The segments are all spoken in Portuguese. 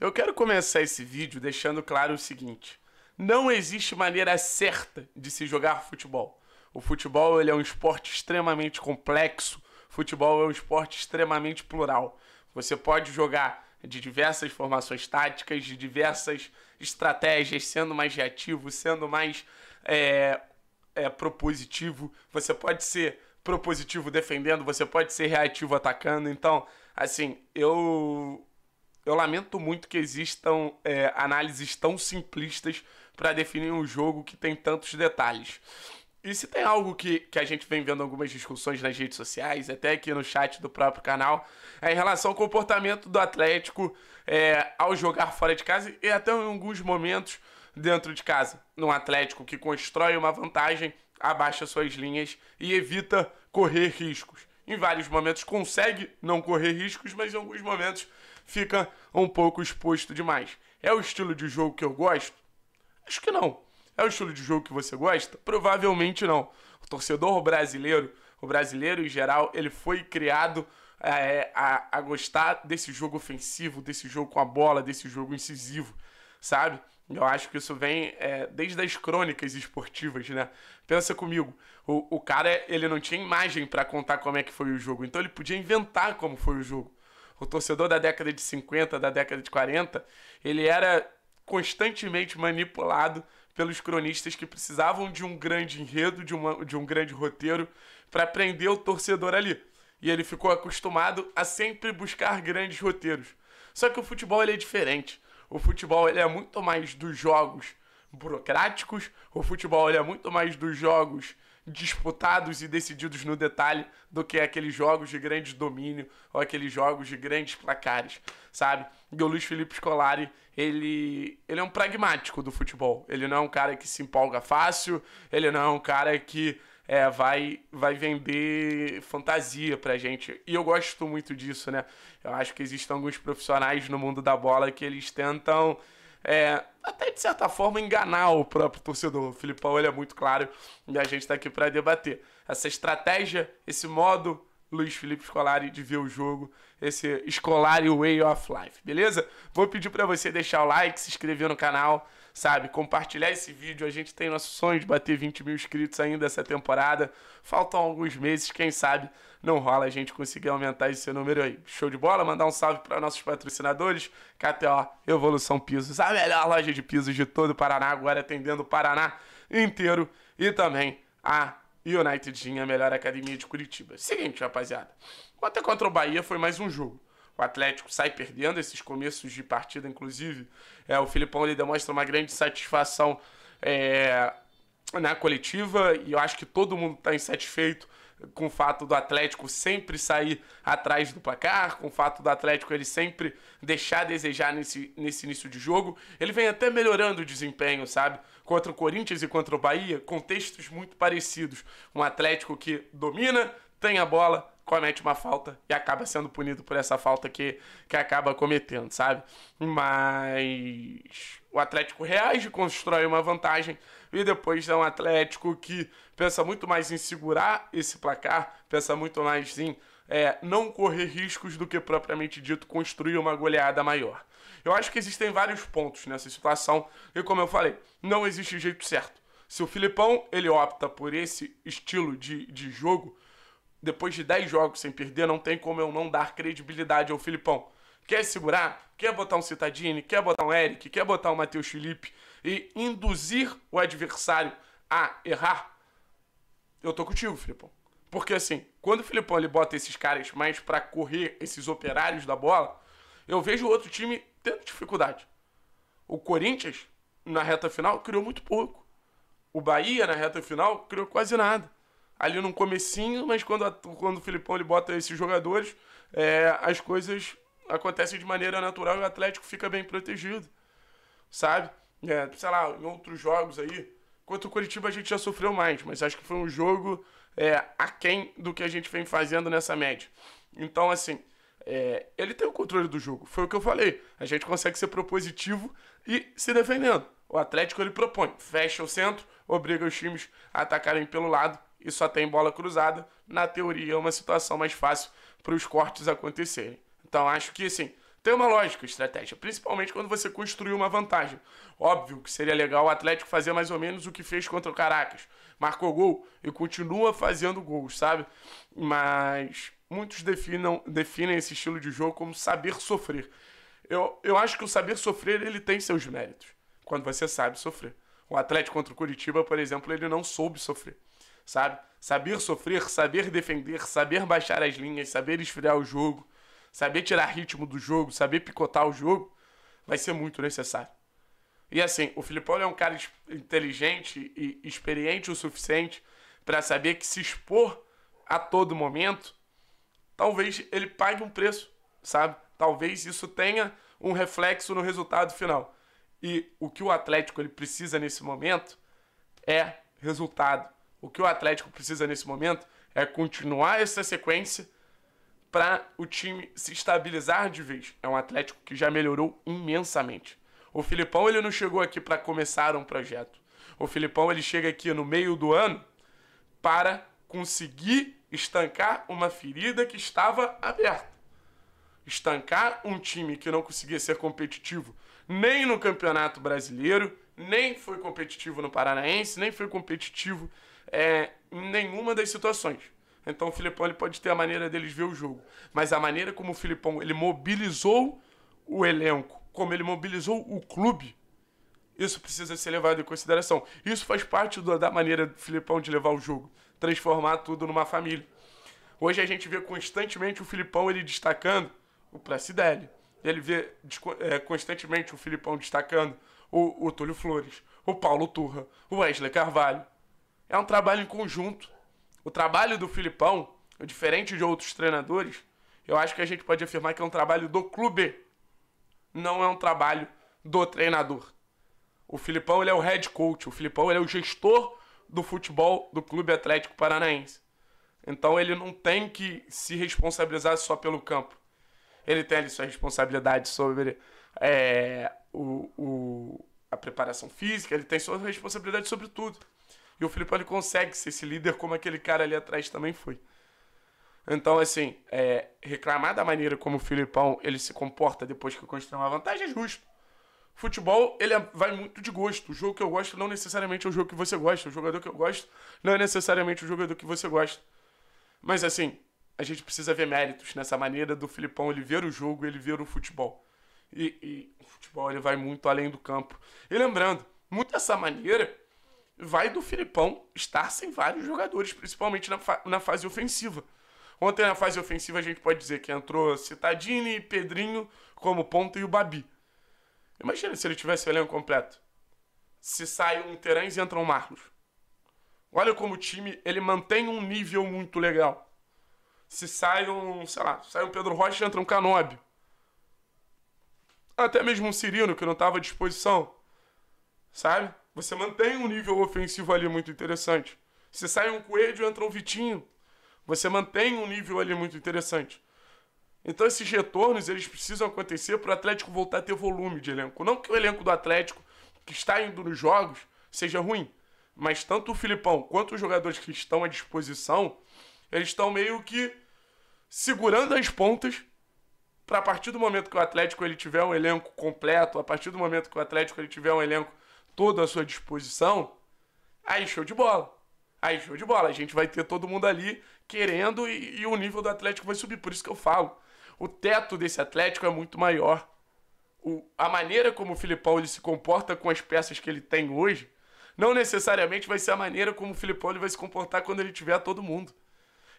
Eu quero começar esse vídeo deixando claro o seguinte: não existe maneira certa de se jogar futebol. O futebol ele é um esporte extremamente complexo. Futebol é um esporte extremamente plural. Você pode jogar de diversas formações táticas, de diversas estratégias, sendo mais reativo, sendo mais é, é, propositivo. Você pode ser propositivo defendendo, você pode ser reativo atacando. Então, assim, eu eu lamento muito que existam é, análises tão simplistas para definir um jogo que tem tantos detalhes. E se tem algo que, que a gente vem vendo algumas discussões nas redes sociais, até aqui no chat do próprio canal, é em relação ao comportamento do Atlético é, ao jogar fora de casa e até em alguns momentos dentro de casa. Num Atlético que constrói uma vantagem, abaixa suas linhas e evita correr riscos. Em vários momentos consegue não correr riscos, mas em alguns momentos fica um pouco exposto demais. É o estilo de jogo que eu gosto? Acho que não. É o estilo de jogo que você gosta? Provavelmente não. O torcedor brasileiro, o brasileiro em geral, ele foi criado é, a, a gostar desse jogo ofensivo, desse jogo com a bola, desse jogo incisivo, sabe? Eu acho que isso vem é, desde as crônicas esportivas, né? Pensa comigo, o, o cara ele não tinha imagem para contar como é que foi o jogo, então ele podia inventar como foi o jogo o torcedor da década de 50, da década de 40, ele era constantemente manipulado pelos cronistas que precisavam de um grande enredo, de, uma, de um grande roteiro para prender o torcedor ali. E ele ficou acostumado a sempre buscar grandes roteiros. Só que o futebol ele é diferente. O futebol ele é muito mais dos jogos burocráticos, o futebol ele é muito mais dos jogos disputados e decididos no detalhe do que é aqueles jogos de grande domínio ou aqueles jogos de grandes placares, sabe? E o Luiz Felipe Scolari, ele, ele é um pragmático do futebol. Ele não é um cara que se empolga fácil, ele não é um cara que é, vai, vai vender fantasia pra gente. E eu gosto muito disso, né? Eu acho que existem alguns profissionais no mundo da bola que eles tentam é, até de certa forma enganar o próprio torcedor. O Filipão ele é muito claro e a gente está aqui para debater essa estratégia, esse modo Luiz Felipe Scolari de ver o jogo, esse Scolari Way of Life, beleza? Vou pedir para você deixar o like, se inscrever no canal sabe? Compartilhar esse vídeo. A gente tem nosso sonho de bater 20 mil inscritos ainda essa temporada. Faltam alguns meses, quem sabe não rola a gente conseguir aumentar esse número aí. Show de bola? Mandar um salve para nossos patrocinadores. KTO, Evolução Pisos, a melhor loja de pisos de todo o Paraná, agora atendendo o Paraná inteiro. E também a United Gym, a melhor academia de Curitiba. Seguinte, rapaziada. Conta contra o Bahia foi mais um jogo o Atlético sai perdendo esses começos de partida, inclusive. É, o Filipão ele demonstra uma grande satisfação é, na coletiva e eu acho que todo mundo está insatisfeito com o fato do Atlético sempre sair atrás do placar, com o fato do Atlético ele sempre deixar a desejar nesse, nesse início de jogo. Ele vem até melhorando o desempenho, sabe? Contra o Corinthians e contra o Bahia, contextos muito parecidos. Um Atlético que domina, tem a bola, comete uma falta e acaba sendo punido por essa falta que, que acaba cometendo, sabe? Mas o Atlético reage, constrói uma vantagem e depois é um Atlético que pensa muito mais em segurar esse placar, pensa muito mais em é, não correr riscos do que propriamente dito construir uma goleada maior. Eu acho que existem vários pontos nessa situação e como eu falei, não existe jeito certo. Se o Filipão ele opta por esse estilo de, de jogo, depois de 10 jogos sem perder, não tem como eu não dar credibilidade ao Filipão. Quer segurar? Quer botar um Citadini? Quer botar um Eric? Quer botar um Matheus Felipe? E induzir o adversário a errar? Eu tô contigo, Filipão. Porque assim, quando o Filipão ele bota esses caras mais para correr, esses operários da bola, eu vejo o outro time tendo dificuldade. O Corinthians, na reta final, criou muito pouco. O Bahia, na reta final, criou quase nada ali no comecinho, mas quando, a, quando o Filipão ele bota esses jogadores, é, as coisas acontecem de maneira natural e o Atlético fica bem protegido, sabe? É, sei lá, em outros jogos aí, contra o Curitiba a gente já sofreu mais, mas acho que foi um jogo é, aquém do que a gente vem fazendo nessa média. Então, assim, é, ele tem o controle do jogo, foi o que eu falei. A gente consegue ser propositivo e se defendendo. O Atlético ele propõe, fecha o centro, obriga os times a atacarem pelo lado e só tem bola cruzada, na teoria é uma situação mais fácil para os cortes acontecerem. Então acho que sim tem uma lógica estratégia, principalmente quando você construiu uma vantagem. Óbvio que seria legal o Atlético fazer mais ou menos o que fez contra o Caracas. Marcou gol e continua fazendo gols, sabe? Mas muitos definam, definem esse estilo de jogo como saber sofrer. Eu, eu acho que o saber sofrer ele tem seus méritos, quando você sabe sofrer. O Atlético contra o Curitiba, por exemplo, ele não soube sofrer sabe? Saber sofrer, saber defender, saber baixar as linhas, saber esfriar o jogo, saber tirar ritmo do jogo, saber picotar o jogo, vai ser muito necessário. E assim, o Filipão é um cara inteligente e experiente o suficiente para saber que se expor a todo momento, talvez ele pague um preço, sabe? Talvez isso tenha um reflexo no resultado final. E o que o Atlético ele precisa nesse momento é resultado. O que o Atlético precisa nesse momento é continuar essa sequência para o time se estabilizar de vez. É um Atlético que já melhorou imensamente. O Filipão ele não chegou aqui para começar um projeto. O Filipão ele chega aqui no meio do ano para conseguir estancar uma ferida que estava aberta. Estancar um time que não conseguia ser competitivo nem no Campeonato Brasileiro, nem foi competitivo no Paranaense, nem foi competitivo é, em nenhuma das situações. Então o Filipão ele pode ter a maneira deles ver o jogo, mas a maneira como o Filipão ele mobilizou o elenco, como ele mobilizou o clube, isso precisa ser levado em consideração. Isso faz parte do, da maneira do Filipão de levar o jogo, transformar tudo numa família. Hoje a gente vê constantemente o Filipão ele destacando o Placidelli. Ele vê é, constantemente o Filipão destacando o, o Túlio Flores, o Paulo Turra, o Wesley Carvalho. É um trabalho em conjunto. O trabalho do Filipão, diferente de outros treinadores, eu acho que a gente pode afirmar que é um trabalho do clube, não é um trabalho do treinador. O Filipão ele é o head coach, o Filipão ele é o gestor do futebol do Clube Atlético Paranaense. Então ele não tem que se responsabilizar só pelo campo. Ele tem ali sua responsabilidade sobre é, o, o, a preparação física, ele tem sua responsabilidade sobre tudo. E o Filipão ele consegue ser esse líder como aquele cara ali atrás também foi. Então, assim, é, reclamar da maneira como o Filipão ele se comporta depois que constrói uma vantagem é justo. Futebol, ele é, vai muito de gosto. O jogo que eu gosto não necessariamente é o jogo que você gosta. O jogador que eu gosto não é necessariamente o jogador que você gosta. Mas, assim, a gente precisa ver méritos nessa maneira do Filipão ele ver o jogo, ele ver o futebol. E, e o futebol ele vai muito além do campo. E lembrando, muito dessa maneira vai do Filipão estar sem vários jogadores, principalmente na, fa na fase ofensiva. Ontem na fase ofensiva a gente pode dizer que entrou Citadini, Pedrinho como ponta e o Babi. Imagina se ele tivesse o elenco completo. Se sai um Terãs e entra um Marlos. Olha como o time ele mantém um nível muito legal. Se sai um, sei lá, sai um Pedro Rocha e entra um Canóbio até mesmo um Cirino que não estava à disposição, sabe? Você mantém um nível ofensivo ali muito interessante. Se sai um Coelho, entra um Vitinho. Você mantém um nível ali muito interessante. Então esses retornos, eles precisam acontecer para o Atlético voltar a ter volume de elenco. Não que o elenco do Atlético, que está indo nos jogos, seja ruim. Mas tanto o Filipão quanto os jogadores que estão à disposição, eles estão meio que segurando as pontas para a partir do momento que o Atlético ele tiver um elenco completo, a partir do momento que o Atlético ele tiver um elenco todo à sua disposição, aí show de bola. Aí show de bola, a gente vai ter todo mundo ali querendo e, e o nível do Atlético vai subir, por isso que eu falo. O teto desse Atlético é muito maior. O, a maneira como o Filipão ele se comporta com as peças que ele tem hoje, não necessariamente vai ser a maneira como o Filipão ele vai se comportar quando ele tiver todo mundo.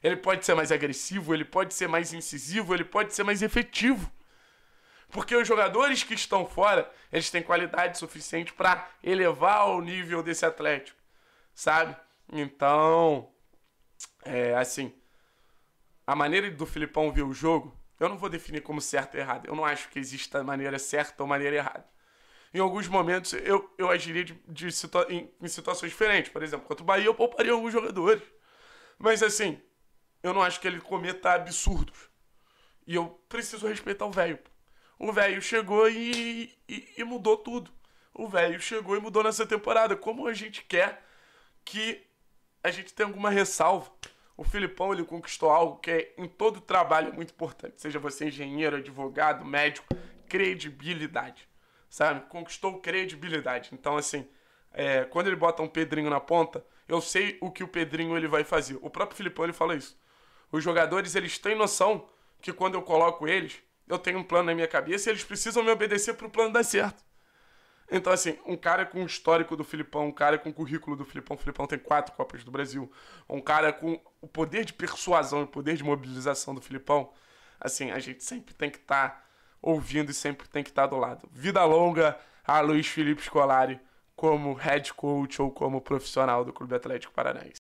Ele pode ser mais agressivo, ele pode ser mais incisivo, ele pode ser mais efetivo. Porque os jogadores que estão fora, eles têm qualidade suficiente para elevar o nível desse Atlético, sabe? Então, é assim, a maneira do Filipão ver o jogo, eu não vou definir como certo ou errado. Eu não acho que exista maneira certa ou maneira errada. Em alguns momentos eu, eu agiria de, de situa em, em situações diferentes. Por exemplo, contra o Bahia eu pouparia alguns jogadores. Mas assim, eu não acho que ele cometa tá absurdos. E eu preciso respeitar o velho. O velho chegou e, e, e mudou tudo. O velho chegou e mudou nessa temporada. Como a gente quer que a gente tenha alguma ressalva? O Filipão ele conquistou algo que é, em todo trabalho é muito importante, seja você engenheiro, advogado, médico, credibilidade, sabe? Conquistou credibilidade. Então assim, é, quando ele bota um Pedrinho na ponta, eu sei o que o Pedrinho ele vai fazer. O próprio Filipão ele fala isso. Os jogadores, eles têm noção que quando eu coloco eles, eu tenho um plano na minha cabeça e eles precisam me obedecer para o plano dar certo. Então, assim, um cara com o histórico do Filipão, um cara com o currículo do Filipão, o Filipão tem quatro Copas do Brasil, um cara com o poder de persuasão e o poder de mobilização do Filipão, assim, a gente sempre tem que estar tá ouvindo e sempre tem que estar tá do lado. Vida longa a Luiz Felipe Scolari como head coach ou como profissional do Clube Atlético Paranaense.